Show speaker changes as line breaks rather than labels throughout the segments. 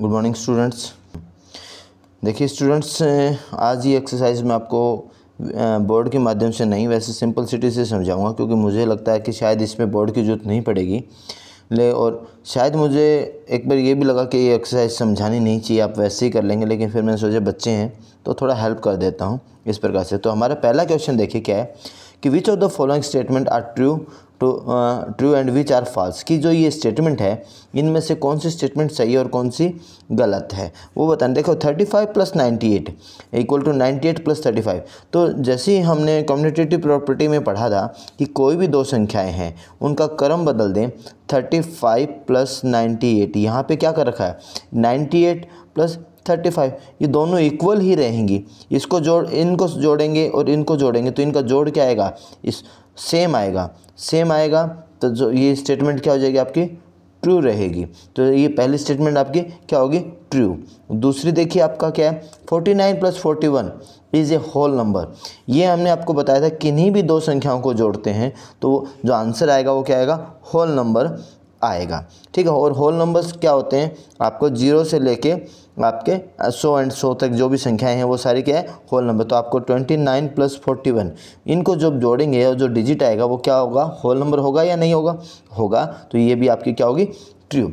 good morning students देखिए students आज ये एक्सरसाइज मैं आपको बोर्ड के माध्यम से नहीं वैसे सिंपल सिटी से समझाऊंगा क्योंकि मुझे लगता है कि शायद इसमें बोर्ड की जरूरत नहीं पड़ेगी ले और शायद मुझे एक बार ये भी लगा कि ये एक्सरसाइज समझानी नहीं चाहिए आप वैसे ही कर लेंगे लेकिन फिर मैंने सोचा बच्चे हैं तो थोड़ा हेल्प कर देता हूँ इस प्रकार से तो हमारा पहला क्वेश्चन देखिए क्या है कि which of the following statement are true to true and which are false कि जो ये स्टेटमेंट है इनमें से कौन सी स्टेटमेंट सही और कौन सी गलत है वो बताने देखो thirty five plus ninety eight equal to ninety eight plus thirty five तो जैसे ही हमने कम्युनिटेटिव प्रॉपर्टी में पढ़ा था कि कोई भी दो संख्याएं हैं उनका क्रम बदल दें thirty five plus ninety eight यहाँ पर क्या कर रखा है ninety eight plus thirty five ये दोनों इक्वल ही रहेंगी इसको जोड़ इनको जोड़ेंगे और इनको जोड़ेंगे तो इनका जोड़ क्या आएगा इस सेम आएगा सेम आएगा तो जो ये स्टेटमेंट क्या हो जाएगी आपकी ट्रू रहेगी तो ये पहली स्टेटमेंट आपकी क्या होगी ट्रू दूसरी देखिए आपका क्या है forty nine plus forty one is a whole number ये हमने आपको बताया था किन्हीं भी दो संख्याओं को जोड़ते हैं तो जो आंसर आएगा वो क्या आएगा होल नंबर आएगा ठीक है और होल नंबर्स क्या होते हैं आपको जीरो से लेके आपके सो एंड सो तक जो भी संख्याएं हैं वो सारी क्या है होल नंबर तो आपको twenty nine plus forty one इनको जब जोड़ेंगे और जो डिजिट आएगा वो क्या होगा होल नंबर होगा या नहीं होगा होगा तो ये भी आपकी क्या होगी ट्रू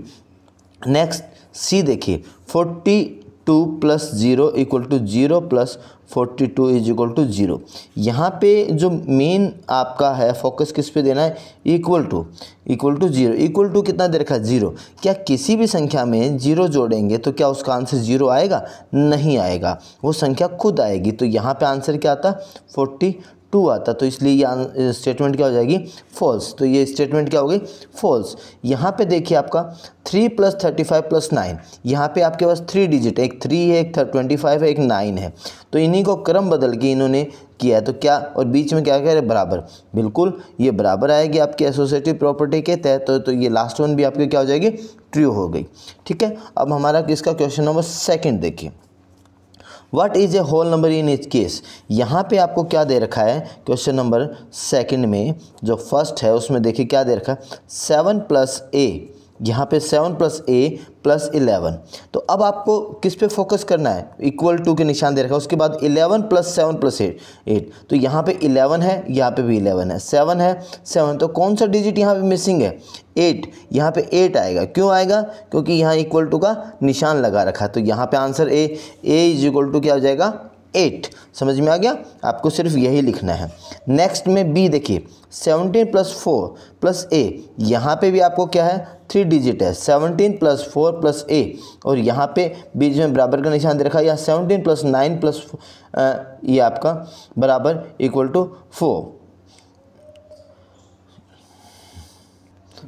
नेक्स्ट सी देखिए forty two plus zero equal to zero plus forty two is equal to zero यहाँ पे जो मेन आपका है फोकस किस पे देना है equal to equal to zero equal to कितना दे रखा है जीरो क्या किसी भी संख्या में जीरो जोड़ेंगे तो क्या उसका आंसर जीरो आएगा नहीं आएगा वो संख्या खुद आएगी तो यहाँ पे आंसर क्या आता फोर्टी टू आता तो इसलिए ये स्टेटमेंट क्या हो जाएगी फॉल्स तो ये स्टेटमेंट क्या हो गई फॉल्स यहाँ पे देखिए आपका three plus thirty five plus nine यहाँ पे आपके पास थ्री डिजिट एक थ्री है एक ट्वेंटी फाइव है एक नाइन है तो इन्हीं को क्रम बदल के इन्होंने किया है तो क्या और बीच में क्या कह रहे बराबर बिल्कुल ये बराबर आएगी आपकी एसोसिएटिव प्रॉपर्टी के तहत तो, तो ये लास्ट वन भी आपकी क्या हो जाएगी ट्रू हो गई ठीक है अब हमारा किसका क्वेश्चन नंबर सेकेंड देखिए what is a whole number in each case यहाँ पे आपको क्या दे रखा है क्वेश्चन नंबर सेकंड में जो फर्स्ट है उसमें देखिए क्या दे रखा है सेवन प्लस ए यहाँ पे seven plus a plus eleven तो अब आपको किस पे फोकस करना है इक्वल टू के निशान दे रखा है उसके बाद eleven plus seven plus eight eight तो यहाँ पे इलेवन है यहाँ पे भी इलेवन है सेवन है सेवन तो कौन सा डिजिट यहाँ पे मिसिंग है एट यहाँ पे एट आएगा क्यों आएगा क्योंकि यहाँ इक्वल टू का निशान लगा रखा है तो यहाँ पर answer a a is equal to क्या हो जाएगा एट समझ में आ गया आपको सिर्फ यही लिखना है नेक्स्ट में बी देखिए seventeen plus four plus a यहाँ पे भी आपको क्या है थ्री डिजिट है seventeen plus four plus a और यहाँ पे बीच में बराबर का निशान दे रखा है यहाँ सेवनटीन प्लस नाइन प्लस ये आपका बराबर इक्वल टू फोर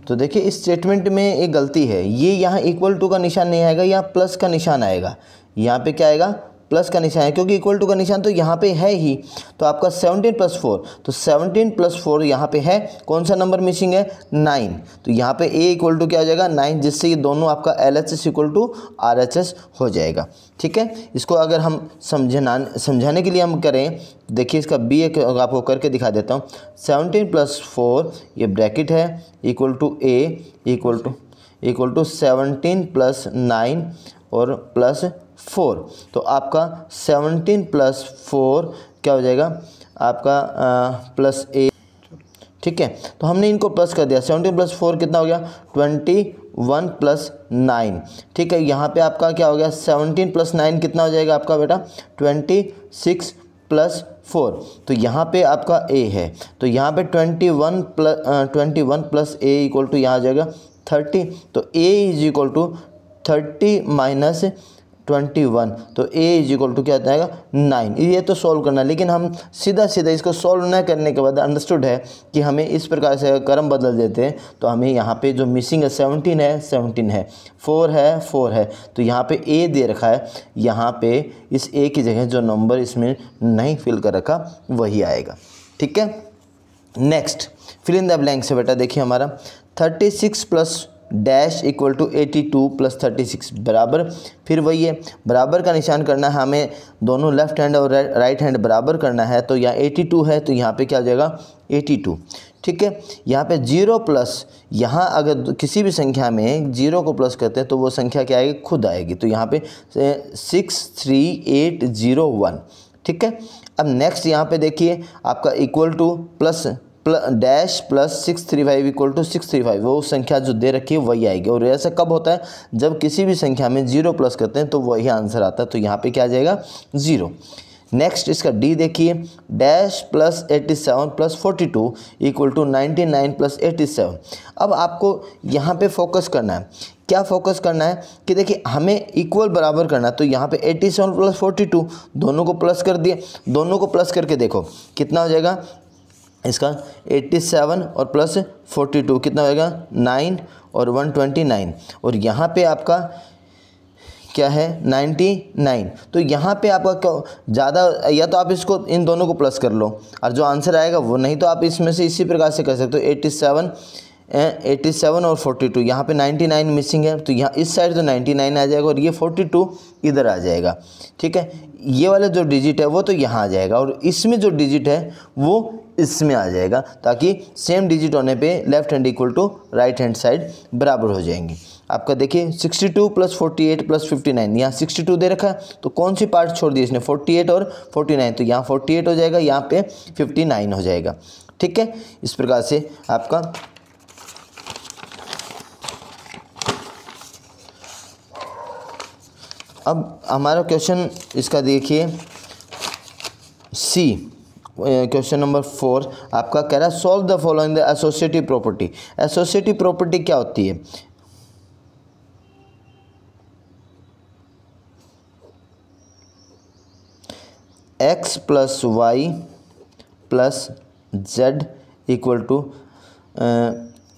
तो देखिए इस स्टेटमेंट में एक गलती है ये यहाँ इक्वल टू का निशान नहीं आएगा यहाँ प्लस का निशान आएगा यहाँ पे क्या आएगा प्लस का निशान है क्योंकि इक्वल टू का निशान तो यहाँ पे है ही तो आपका सेवनटीन प्लस फोर तो सेवनटीन प्लस फोर यहाँ पे है कौन सा नंबर मिसिंग है नाइन तो यहाँ पे ए इक्वल टू क्या हो जाएगा नाइन जिससे ये दोनों आपका L H S equal to R H S हो जाएगा ठीक है इसको अगर हम समझना समझाने के लिए हम करें देखिए इसका बी एक आपको करके दिखा देता हूँ सेवनटीन प्लस फोर ये ब्रैकेट है equal to a equal to equal to seventeen plus nine और प्लस फोर तो आपका सेवनटीन प्लस फोर क्या हो जाएगा आपका प्लस ए ठीक है तो हमने इनको प्लस कर दिया सेवनटीन प्लस फोर कितना हो गया ट्वेंटी वन प्लस नाइन ठीक है यहाँ पे आपका क्या हो गया सेवनटीन प्लस नाइन कितना हो जाएगा आपका बेटा ट्वेंटी सिक्स प्लस फोर तो यहाँ पे आपका ए है तो यहाँ पे twenty one plus twenty one plus a equal to यहाँ आ जाएगा थर्टी तो a is equal to thirty minus twenty one तो ए इज इक्वल टू क्या जाएगा नाइन ये तो सॉल्व करना है लेकिन हम सीधा सीधा इसको सॉल्व न करने के बाद अंडरस्टूड है कि हमें इस प्रकार से क्रम बदल देते हैं तो हमें यहाँ पे जो मिसिंग है सेवनटीन है सेवनटीन है फोर है फोर है तो यहाँ पे ए दे रखा है यहाँ पे इस ए की जगह जो नंबर इसमें नहीं फिल कर रखा वही आएगा ठीक है next fill in the blank से बेटा देखिए हमारा thirty six plus dash equal to eighty two plus thirty six बराबर फिर वही है बराबर का निशान करना है हमें दोनों लेफ़्ट हैंड और राइट हैंड बराबर करना है तो यहाँ एटी टू है तो यहाँ पे क्या हो जाएगा एटी टू ठीक है यहाँ पे जीरो प्लस यहाँ अगर किसी भी संख्या में जीरो को प्लस करते हैं तो वो संख्या क्या आएगी खुद आएगी तो यहाँ पे six three eight zero one ठीक है अब नेक्स्ट यहाँ पे देखिए आपका equal to plus dash plus six three five equal to six three five वो संख्या जो दे रखी है वही आएगी और ऐसा कब होता है जब किसी भी संख्या में जीरो प्लस करते हैं तो वही आंसर आता है तो यहाँ पे क्या आ जाएगा ज़ीरो नेक्स्ट इसका डी देखिए dash plus eighty seven plus forty two equal to ninety nine plus eighty seven अब आपको यहाँ पे फोकस करना है क्या फोकस करना है कि देखिए हमें इक्वल बराबर करना है तो यहाँ पे 87 सेवन प्लस फोर्टी दोनों को प्लस कर दिए दोनों को प्लस करके देखो कितना हो जाएगा इसका 87 और प्लस 42 कितना होएगा 9 और 129 और यहाँ पे आपका क्या है 99 तो यहाँ पे आपका ज़्यादा या तो आप इसको इन दोनों को प्लस कर लो और जो आंसर आएगा वो नहीं तो आप इसमें से इसी प्रकार से कर सकते हो 87 एट्टी सेवन और फोर्टी टू यहाँ पर नाइन्टी नाइन मिसिंग है तो यहाँ इस साइड तो नाइन्टी नाइन आ जाएगा और ये फोर्टी टू इधर आ जाएगा ठीक है ये वाला जो डिजिट है वो तो यहाँ आ जाएगा और इसमें जो डिजिट है वो इसमें आ जाएगा ताकि सेम डिजिट होने पे left hand equal to right hand side बराबर हो जाएंगे आपका देखिए 62 plus forty eight plus nine यहाँ टू दे रखा है तो कौन सी पार्ट छोड़ दी इसने 48 और 49 तो यहाँ 48 हो जाएगा यहाँ पे 59 हो जाएगा ठीक है इस प्रकार से आपका अब हमारा क्वेश्चन इसका देखिए सी क्वेश्चन नंबर फोर आपका कह रहा है solve the following the associative property associative property क्या होती है x plus y plus z equal to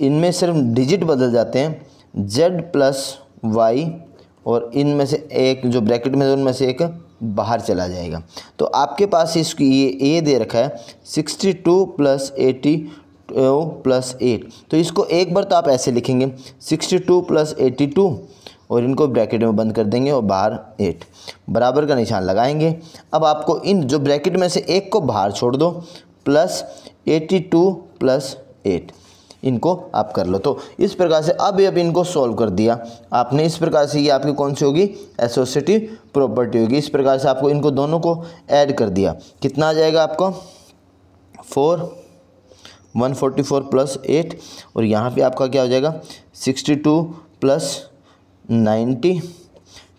इनमें सिर्फ डिजिट बदल जाते हैं जेड प्लस वाई और इन में से एक जो ब्रैकेट में उनमें से एक बाहर चला जाएगा तो आपके पास इसकी ये ए दे रखा है sixty two plus eighty two plus eight तो इसको एक बार तो आप ऐसे लिखेंगे sixty two plus eighty two और इनको ब्रैकेट में बंद कर देंगे और बाहर एट बराबर का निशान लगाएंगे अब आपको इन जो ब्रैकेट में से एक को बाहर छोड़ दो plus eighty two plus eight इनको आप कर लो तो इस प्रकार से अब अब इनको सॉल्व कर दिया आपने इस प्रकार से ये आपकी कौन सी होगी एसोसिएटिव प्रॉपर्टी होगी इस प्रकार से आपको इनको दोनों को ऐड कर दिया कितना आ जाएगा आपको four one forty four plus eight और यहाँ पे आपका क्या हो जाएगा सिक्सटी टू प्लस नाइन्टी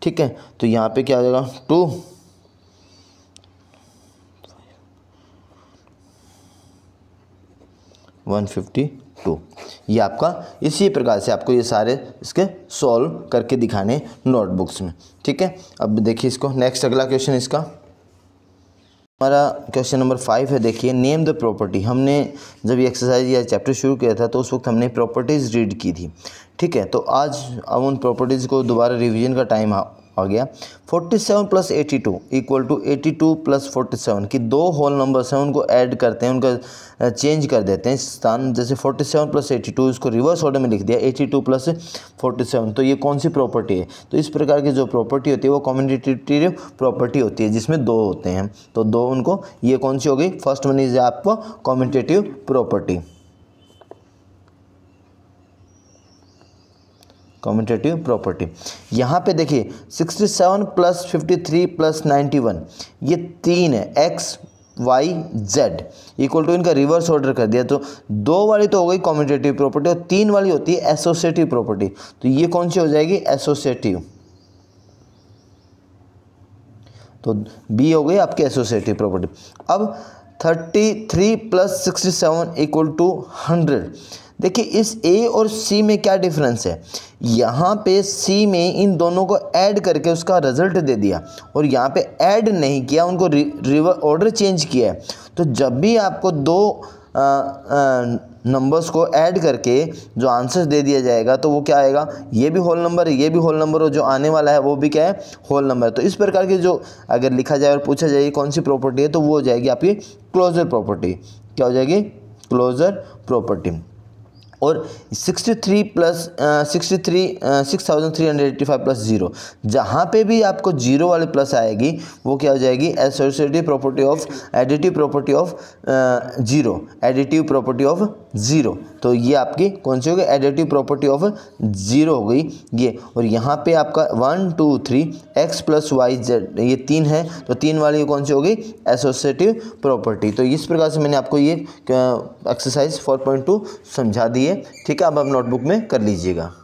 ठीक है तो यहाँ पे क्या हो जाएगा टू वन फिफ्टी टू ये आपका इसी प्रकार से आपको ये सारे इसके सॉल्व करके दिखाने नोटबुक्स में ठीक है अब देखिए इसको नेक्स्ट अगला क्वेश्चन इसका हमारा क्वेश्चन नंबर फाइव है देखिए नेम द प्रॉपर्टी हमने जब ये एक्सरसाइज या चैप्टर शुरू किया था तो उस वक्त हमने प्रॉपर्टीज़ रीड की थी ठीक है तो आज अब उन प्रॉपर्टीज़ को दोबारा रिवीजन का टाइम आ गया 47 seven plus eighty two equal to eighty two plus forty seven कि दो होल नंबर्स हैं उनको ऐड करते हैं उनका चेंज कर देते हैं स्थान जैसे 47 सेवन प्लस एटी टू इसको रिवर्स ऑर्डर में लिख दिया eighty two plus forty seven तो ये कौन सी प्रॉपर्टी है तो इस प्रकार की जो प्रॉपर्टी होती है वो कॉम्पिटिटिव प्रॉपर्टी होती है जिसमें दो होते हैं तो दो उनको ये कौन सी हो गई फर्स्ट वन इज आपको कॉम्पिटेटिव प्रॉपर्टी कम्यूटेटिव प्रॉपर्टी यहाँ पे देखिए 67 प्लस 53 प्लस 91 ये तीन है x y z equal to इनका रिवर्स ऑर्डर कर दिया तो दो वाली तो हो गई कॉम्पिटेटिव प्रॉपर्टी और तीन वाली होती है एसोसिएटिव प्रॉपर्टी तो ये कौन सी हो जाएगी एसोसिएटिव तो बी हो गई आपकी एसोसिएटिव प्रॉपर्टी अब thirty three plus sixty seven equal to hundred देखिए इस ए और सी में क्या डिफरेंस है यहाँ पे सी में इन दोनों को ऐड करके उसका रिजल्ट दे दिया और यहाँ पे ऐड नहीं किया उनको रिवर ऑर्डर चेंज किया है तो जब भी आपको दो नंबर्स को ऐड करके जो आंसर्स दे दिया जाएगा तो वो क्या आएगा ये भी होल नंबर ये भी होल नंबर और जो आने वाला है वो भी क्या है होल नंबर तो इस प्रकार के जो अगर लिखा जाए और पूछा जाए कौन सी प्रॉपर्टी है तो वो हो जाएगी आपकी क्लोजर प्रॉपर्टी क्या हो जाएगी क्लोजर प्रॉपर्टी और 63 plus sixty three six thousand three hundred eighty five plus zero जहाँ पे भी आपको जीरो वाली प्लस आएगी वो क्या हो जाएगी associative property of additive property of zero additive property of zero तो ये आपकी कौन सी हो गई एडिटिव प्रॉपर्टी ऑफ ज़ीरो हो गई ये और यहाँ पे आपका one two three x plus y z ये तीन है तो तीन वाली कौन सी हो गई एसोसिएटिव प्रॉपर्टी तो इस प्रकार से मैंने आपको ये एक्सरसाइज फोर पॉइंट टू समझा दी है ठीक है अब आप नोटबुक में कर लीजिएगा